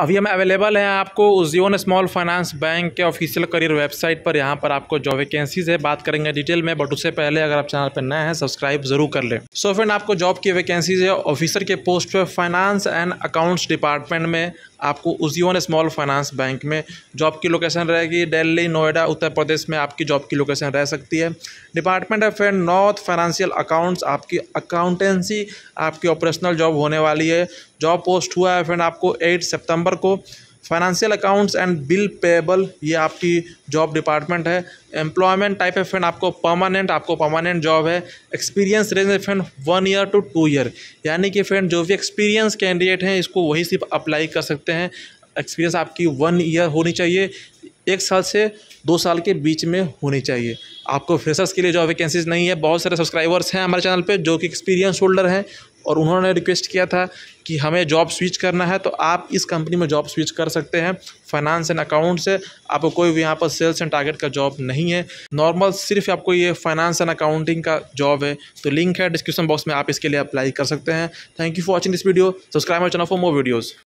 अभी हम अवेलेबल हैं आपको उजियोन स्मॉल फाइनेंस बैंक के ऑफिशियल करियर वेबसाइट पर यहाँ पर आपको जॉब वैकेंसीज है बात करेंगे डिटेल में बट उससे पहले अगर आप चैनल पर नए हैं सब्सक्राइब जरूर कर लें सो so फ्रेंड आपको जॉब की वैकेंसीज है ऑफिसर के पोस्ट पर फाइनेंस एंड अकाउंट्स डिपार्टमेंट में आपको वन स्मॉल फाइनेंस बैंक में जॉब की लोकेशन रहेगी दिल्ली नोएडा उत्तर प्रदेश में आपकी जॉब की लोकेशन रह सकती है department of and north financial accounts आपकी अकाउंटेंसी आपकी ऑपरेशनल जॉब होने वाली है जॉब पोस्ट हुआ है फ्रेंड आपको एट सितंबर को financial accounts and bill payable ये आपकी जॉब डिपार्टमेंट है एम्प्लॉयमेंट टाइप है फ्रेंड आपको परमानेंट आपको परमानेंट जॉब है एक्सपीरियंस रेंज है friend one year two two year यानी कि फ्रेंड जो भी एक्सपीरियंस कैंडिडेट हैं इसको वहीं सिर्फ अप्लाई कर सकते हैं एक्सपीरियंस आपकी वन ईयर होनी चाहिए एक साल से दो साल के बीच में होनी चाहिए आपको फ्रेशर्स के लिए जॉब वैकेंसीज नहीं है बहुत सारे सब्सक्राइबर्स हैं हमारे चैनल पे जो कि एक्सपीरियंस होल्डर हैं और उन्होंने रिक्वेस्ट किया था कि हमें जॉब स्विच करना है तो आप इस कंपनी में जॉब स्विच कर सकते हैं फाइनेंस एंड अकाउंट से आपको कोई भी यहाँ पर सेल्स एंड टारगेट का जॉब नहीं है नॉर्मल सिर्फ आपको ये फाइनेंस एंड अकाउंटिंग का जॉब है तो लिंक है डिस्क्रिप्शन बॉक्स में आप इसके लिए अप्लाई कर सकते हैं thank you for watching this video subscribe my channel for more videos